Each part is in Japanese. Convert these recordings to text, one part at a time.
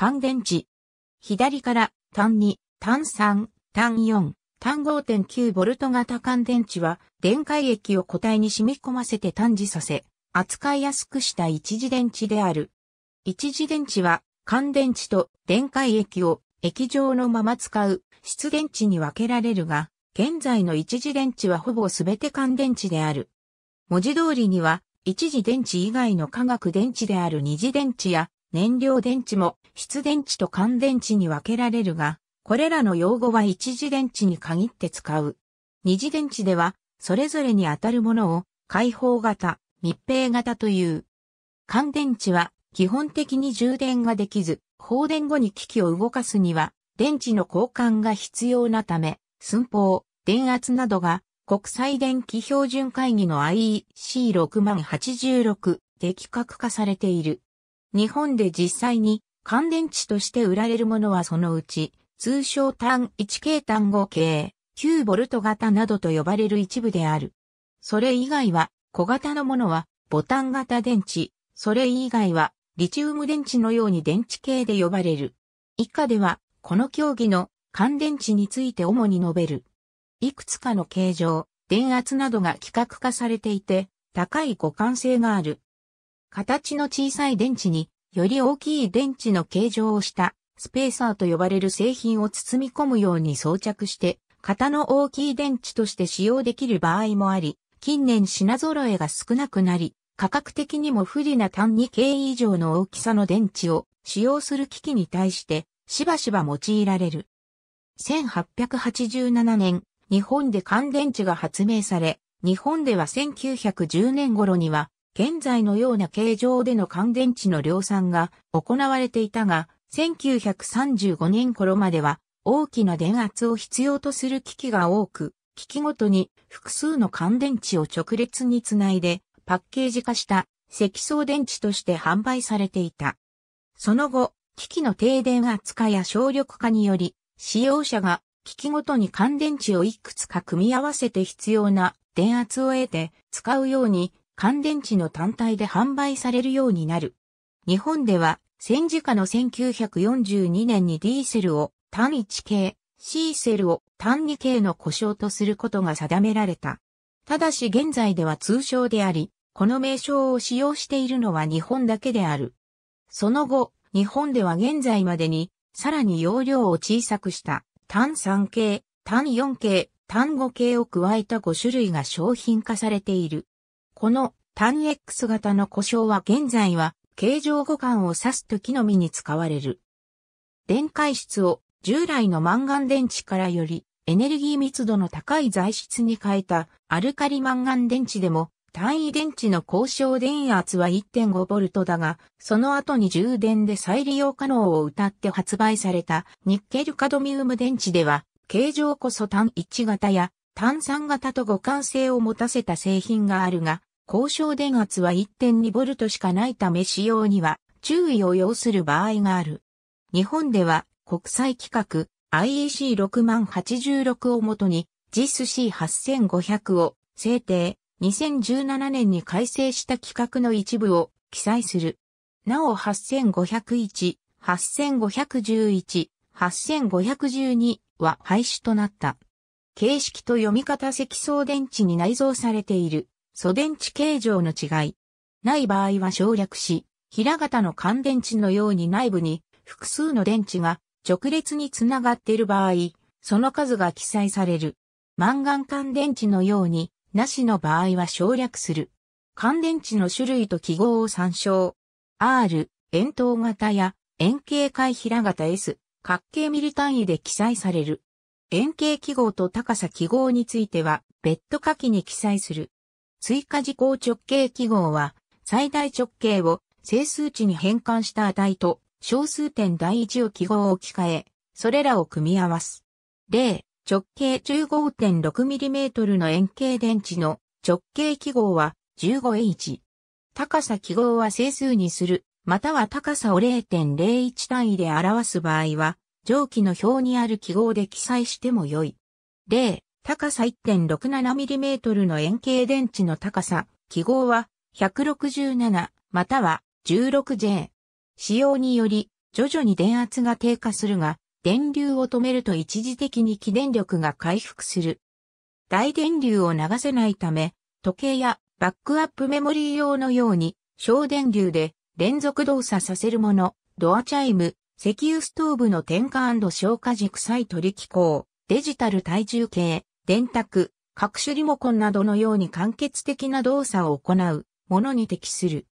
乾電池。左から単2、単3、単4、単 5.9V 型乾電池は電解液を固体に染み込ませて短次させ、扱いやすくした一次電池である。一次電池は乾電池と電解液を液状のまま使う質電池に分けられるが、現在の一次電池はほぼ全て乾電池である。文字通りには、一次電池以外の化学電池である二次電池や燃料電池も出電池と乾電池に分けられるが、これらの用語は一次電池に限って使う。二次電池では、それぞれに当たるものを開放型、密閉型という。乾電池は基本的に充電ができず、放電後に機器を動かすには電池の交換が必要なため、寸法、電圧などが国際電気標準会議の IEC6086 で規格化されている。日本で実際に乾電池として売られるものはそのうち、通称単1系単5系、9V 型などと呼ばれる一部である。それ以外は、小型のものは、ボタン型電池、それ以外は、リチウム電池のように電池系で呼ばれる。以下では、この競技の乾電池について主に述べる。いくつかの形状、電圧などが規格化されていて、高い互換性がある。形の小さい電池に、より大きい電池の形状をしたスペーサーと呼ばれる製品を包み込むように装着して、型の大きい電池として使用できる場合もあり、近年品揃えが少なくなり、価格的にも不利な単2系以上の大きさの電池を使用する機器に対してしばしば用いられる。1887年、日本で乾電池が発明され、日本では1910年頃には現在のような形状での乾電池の量産が行われていたが、1935年頃までは大きな電圧を必要とする機器が多く、機器ごとに複数の乾電池を直列につないでパッケージ化した積層電池として販売されていた。その後、機器の低電圧化や省力化により、使用者が機器ごとに乾電池をいくつか組み合わせて必要な電圧を得て使うように乾電池の単体で販売されるようになる。日本では戦時下の1942年にディーセルを単1系、シーセルを単2系の故障とすることが定められた。ただし現在では通称であり、この名称を使用しているのは日本だけである。その後、日本では現在までに、さらに容量を小さくした、単3系、単4系、単5系を加えた5種類が商品化されている。この単 X 型の故障は現在は形状互換を指す時のみに使われる。電解質を従来のマンガン電池からよりエネルギー密度の高い材質に変えたアルカリマンガン電池でも単位電池の交渉電圧は 1.5V だが、その後に充電で再利用可能を謳って発売されたニッケルカドミウム電池では、形状こそ単1型や単3型と互換性を持たせた製品があるが、交渉電圧は 1.2V しかないため使用には注意を要する場合がある。日本では国際規格 IEC6086 をもとに JISC8500 を制定、2017年に改正した規格の一部を記載する。なお8501、8511、8512は廃止となった。形式と読み方積層電池に内蔵されている素電池形状の違い。ない場合は省略し、平型の乾電池のように内部に複数の電池が直列につながっている場合、その数が記載される。マンガン乾電池のように、なしの場合は省略する。乾電池の種類と記号を参照。R、円筒型や円形回平型 S、角形ミリ単位で記載される。円形記号と高さ記号については、別途下記に記載する。追加時効直径記号は、最大直径を整数値に変換した値と小数点第一を記号を置き換え、それらを組み合わす。例、直径 15.6mm の円形電池の直径記号は 15H。高さ記号は整数にする、または高さを0.01単位で表す場合は、上記の表にある記号で記載しても良い。例、高さ 1.67mm の円形電池の高さ、記号は167または 16J。使用により徐々に電圧が低下するが、電流を止めると一時的に起電力が回復する。大電流を流せないため、時計やバックアップメモリー用のように小電流で連続動作させるもの、ドアチャイム、石油ストーブの点火消火軸際取り機構、デジタル体重計、電卓、各種リモコンなどのように間欠的な動作を行うものに適する。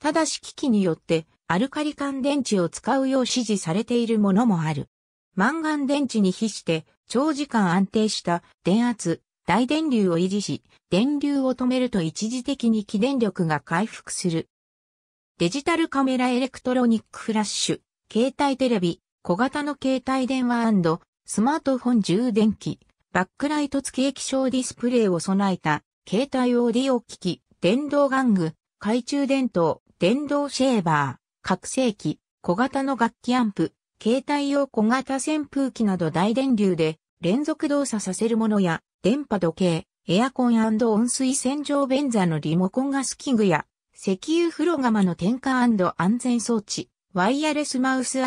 ただし機器によってアルカリ缶電池を使うよう指示されているものもある。マンガン電池に比して長時間安定した電圧、大電流を維持し、電流を止めると一時的に起電力が回復する。デジタルカメラエレクトロニックフラッシュ、携帯テレビ、小型の携帯電話スマートフォン充電器、バックライト付き液晶ディスプレイを備えた、携帯オーディオ機器、電動玩具、懐中電灯、電動シェーバー、拡声器、小型の楽器アンプ、携帯用小型扇風機など大電流で連続動作させるものや、電波時計、エアコン温水洗浄便座のリモコンガス器具や、石油風呂釜の点火安全装置、ワイヤレスマウス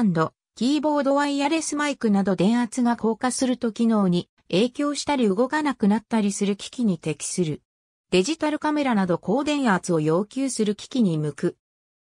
キーボードワイヤレスマイクなど電圧が降下すると機能に影響したり動かなくなったりする機器に適する。デジタルカメラなど高電圧を要求する機器に向く。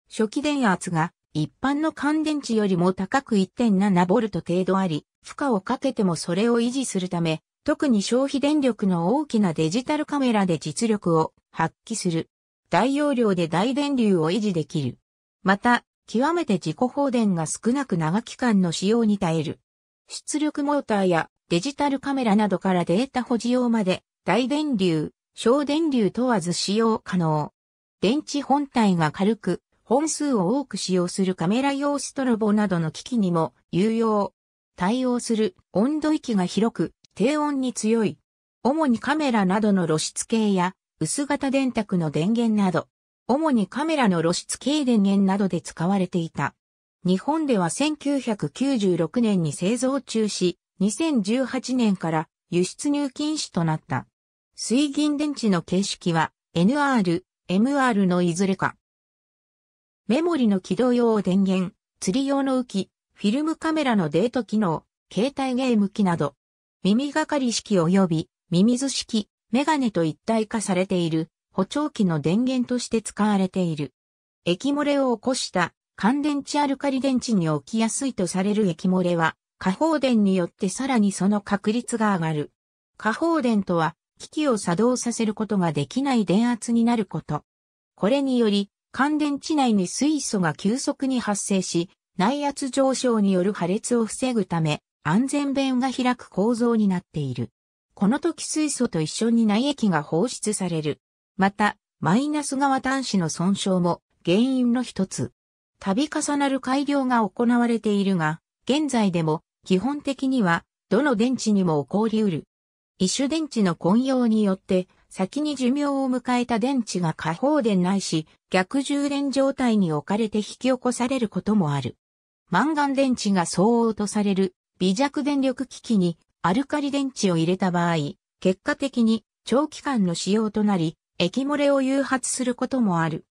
初期電圧が一般の乾電池よりも高く 1.7V 程度あり、負荷をかけてもそれを維持するため、特に消費電力の大きなデジタルカメラで実力を発揮する。大容量で大電流を維持できる。また、極めて自己放電が少なく長期間の使用に耐える。出力モーターやデジタルカメラなどからデータ保持用まで、大電流、小電流問わず使用可能。電池本体が軽く、本数を多く使用するカメラ用ストロボなどの機器にも有用。対応する温度域が広く、低温に強い。主にカメラなどの露出系や、薄型電卓の電源など、主にカメラの露出系電源などで使われていた。日本では1996年に製造中止、2018年から輸出入禁止となった。水銀電池の形式は NR、MR のいずれか。メモリの起動用電源、釣り用の浮き、フィルムカメラのデート機能、携帯ゲーム機など、耳がかり式及び耳図式、メガネと一体化されている補聴器の電源として使われている。液漏れを起こした乾電池アルカリ電池に起きやすいとされる液漏れは下放電によってさらにその確率が上がる。下放電とは、機器を作動させることができない電圧になること。これにより、乾電池内に水素が急速に発生し、内圧上昇による破裂を防ぐため、安全弁が開く構造になっている。この時水素と一緒に内液が放出される。また、マイナス側端子の損傷も原因の一つ。度重なる改良が行われているが、現在でも基本的には、どの電池にも起こり得る。異種電池の混用によって、先に寿命を迎えた電池が過放電ないし、逆充電状態に置かれて引き起こされることもある。マンガン電池が相応とされる微弱電力機器にアルカリ電池を入れた場合、結果的に長期間の使用となり、液漏れを誘発することもある。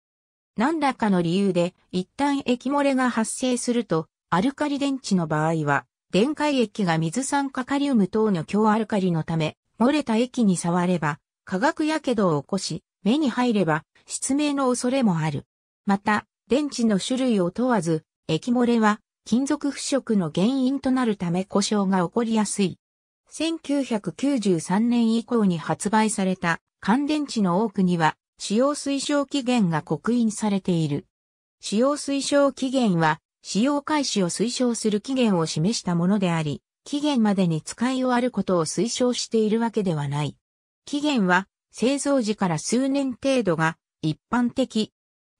何らかの理由で一旦液漏れが発生すると、アルカリ電池の場合は電解液が水酸化カリウム等の強アルカリのため、漏れた液に触れば、化学やけどを起こし、目に入れば、失明の恐れもある。また、電池の種類を問わず、液漏れは、金属腐食の原因となるため故障が起こりやすい。1993年以降に発売された乾電池の多くには使用推奨期限が刻印されている。使用推奨期限は使用開始を推奨する期限を示したものであり、期限までに使い終わることを推奨しているわけではない。期限は製造時から数年程度が一般的。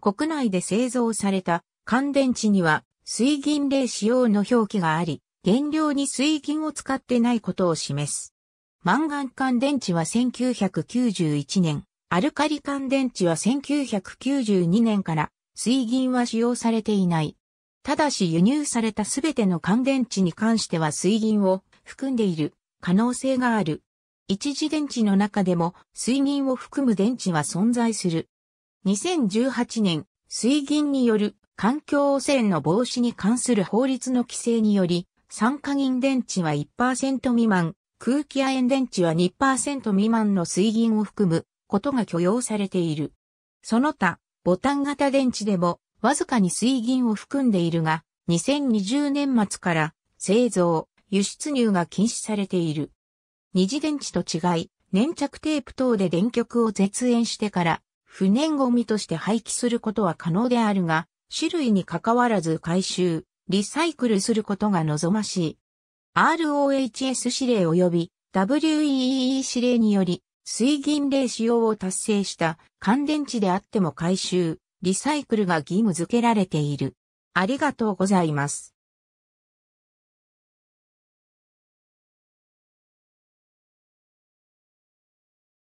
国内で製造された乾電池には水銀例使用の表記があり、原料に水銀を使ってないことを示す。マンガン乾電池は1991年、アルカリ乾電池は1992年から水銀は使用されていない。ただし輸入されたすべての乾電池に関しては水銀を含んでいる可能性がある。一次電池の中でも水銀を含む電池は存在する。2018年、水銀による環境汚染の防止に関する法律の規制により、酸化銀電池は1%未満、空気亜鉛電池は2%未満の水銀を含むことが許容されている。その他、ボタン型電池でもわずかに水銀を含んでいるが、2020年末から製造、輸出入が禁止されている。二次電池と違い、粘着テープ等で電極を絶縁してから、不燃ゴミとして廃棄することは可能であるが、種類に関わらず回収、リサイクルすることが望ましい。ROHS 指令及び WEEE 指令により、水銀例使用を達成した乾電池であっても回収、リサイクルが義務付けられている。ありがとうございます。